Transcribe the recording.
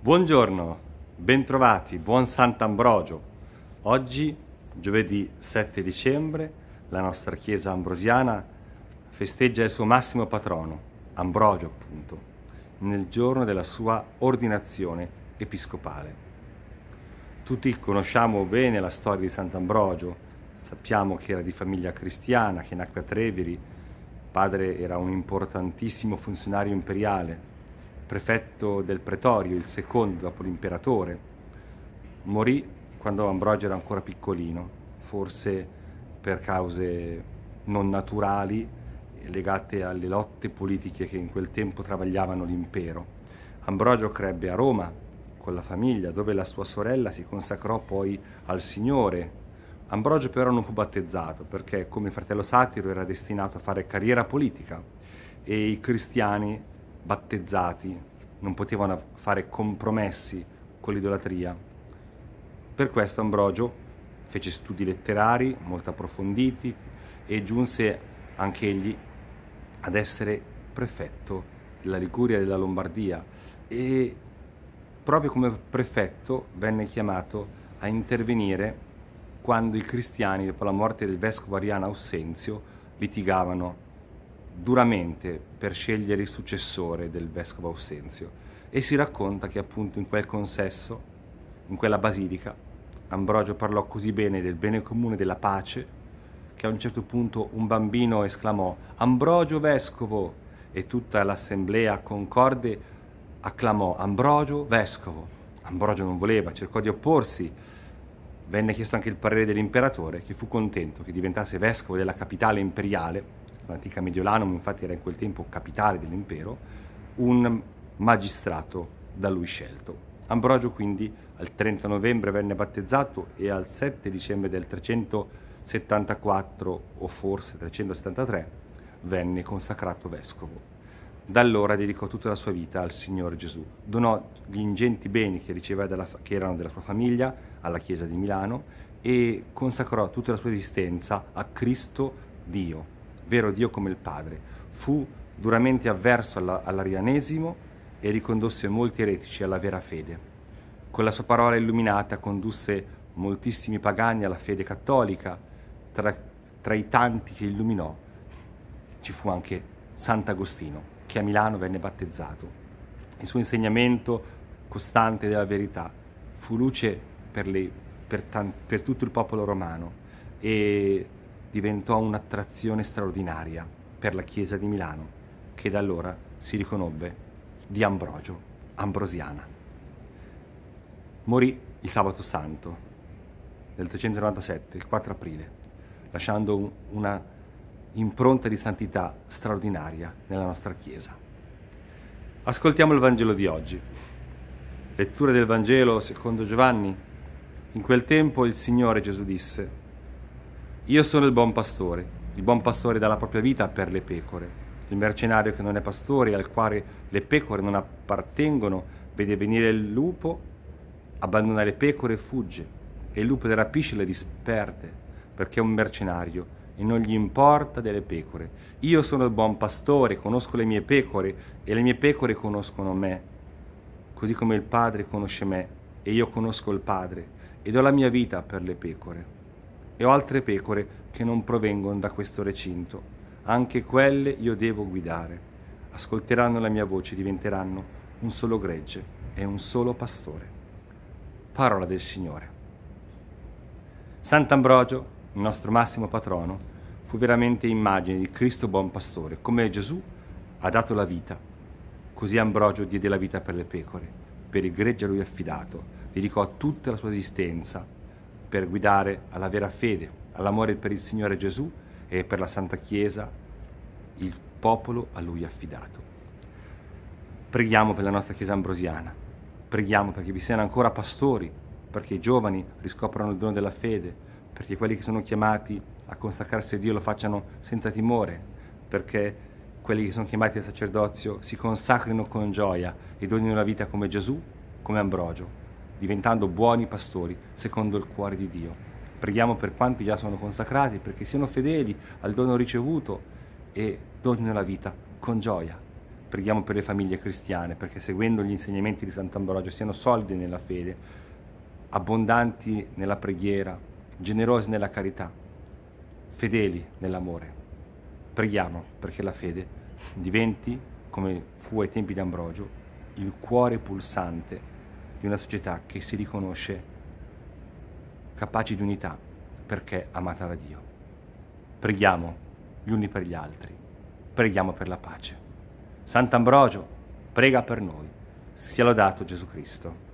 Buongiorno, bentrovati, buon Sant'Ambrogio. Oggi, giovedì 7 dicembre, la nostra chiesa ambrosiana festeggia il suo massimo patrono, Ambrogio appunto, nel giorno della sua ordinazione episcopale. Tutti conosciamo bene la storia di Sant'Ambrogio, Sappiamo che era di famiglia cristiana, che nacque a Treveri, padre era un importantissimo funzionario imperiale, prefetto del pretorio, il secondo dopo l'imperatore. Morì quando Ambrogio era ancora piccolino, forse per cause non naturali legate alle lotte politiche che in quel tempo travagliavano l'impero. Ambrogio crebbe a Roma con la famiglia, dove la sua sorella si consacrò poi al Signore Ambrogio però non fu battezzato perché, come fratello Satiro, era destinato a fare carriera politica e i cristiani battezzati non potevano fare compromessi con l'idolatria. Per questo Ambrogio fece studi letterari molto approfonditi e giunse anche egli ad essere prefetto della Liguria e della Lombardia e proprio come prefetto venne chiamato a intervenire quando i cristiani, dopo la morte del vescovo Ariano Aussenzio, litigavano duramente per scegliere il successore del vescovo Aussenzio e si racconta che appunto in quel consesso, in quella basilica, Ambrogio parlò così bene del bene comune della pace che a un certo punto un bambino esclamò Ambrogio vescovo e tutta l'assemblea concorde acclamò Ambrogio vescovo. Ambrogio non voleva, cercò di opporsi, Venne chiesto anche il parere dell'imperatore, che fu contento che diventasse vescovo della capitale imperiale, l'antica Mediolanum infatti era in quel tempo capitale dell'impero, un magistrato da lui scelto. Ambrogio quindi al 30 novembre venne battezzato e al 7 dicembre del 374 o forse 373 venne consacrato vescovo. Da allora dedicò tutta la sua vita al Signore Gesù. Donò gli ingenti beni che riceveva dalla, che erano della sua famiglia alla Chiesa di Milano e consacrò tutta la sua esistenza a Cristo Dio, vero Dio come il Padre. Fu duramente avverso alla, all'arianesimo e ricondusse molti eretici alla vera fede. Con la sua parola illuminata condusse moltissimi pagani alla fede cattolica, tra, tra i tanti che illuminò ci fu anche Sant'Agostino che a Milano venne battezzato. Il suo insegnamento costante della verità fu luce per, le, per, per tutto il popolo romano e diventò un'attrazione straordinaria per la Chiesa di Milano, che da allora si riconobbe di Ambrogio, Ambrosiana. Morì il sabato santo del 397, il 4 aprile, lasciando una impronta di santità straordinaria nella nostra Chiesa. Ascoltiamo il Vangelo di oggi. Lettura del Vangelo secondo Giovanni. In quel tempo il Signore Gesù disse, Io sono il buon pastore, il buon pastore dà la propria vita per le pecore. Il mercenario che non è pastore al quale le pecore non appartengono, vede venire il lupo, abbandona le pecore e fugge, e il lupo le rapisce e le disperde, perché è un mercenario e non gli importa delle pecore. Io sono il buon pastore, conosco le mie pecore e le mie pecore conoscono me, così come il Padre conosce me e io conosco il Padre e do la mia vita per le pecore. E ho altre pecore che non provengono da questo recinto, anche quelle io devo guidare. Ascolteranno la mia voce, diventeranno un solo gregge e un solo pastore. Parola del Signore. Sant'Ambrogio, il nostro massimo patrono, fu veramente immagine di Cristo buon pastore, come Gesù ha dato la vita, così Ambrogio diede la vita per le pecore, per il greggio a lui affidato, dedicò tutta la sua esistenza per guidare alla vera fede, all'amore per il Signore Gesù e per la Santa Chiesa, il popolo a lui affidato. Preghiamo per la nostra Chiesa ambrosiana, preghiamo perché vi siano ancora pastori, perché i giovani riscoprano il dono della fede, perché quelli che sono chiamati a consacrarsi a Dio lo facciano senza timore, perché quelli che sono chiamati al sacerdozio si consacrino con gioia e donino la vita come Gesù, come Ambrogio, diventando buoni pastori secondo il cuore di Dio. Preghiamo per quanti già sono consacrati, perché siano fedeli al dono ricevuto e donino la vita con gioia. Preghiamo per le famiglie cristiane, perché seguendo gli insegnamenti di Sant'Ambrogio siano solide nella fede, abbondanti nella preghiera, generosi nella carità fedeli nell'amore. Preghiamo perché la fede diventi, come fu ai tempi di Ambrogio, il cuore pulsante di una società che si riconosce capace di unità perché amata da Dio. Preghiamo gli uni per gli altri, preghiamo per la pace. Sant'Ambrogio, prega per noi. Sia lodato Gesù Cristo.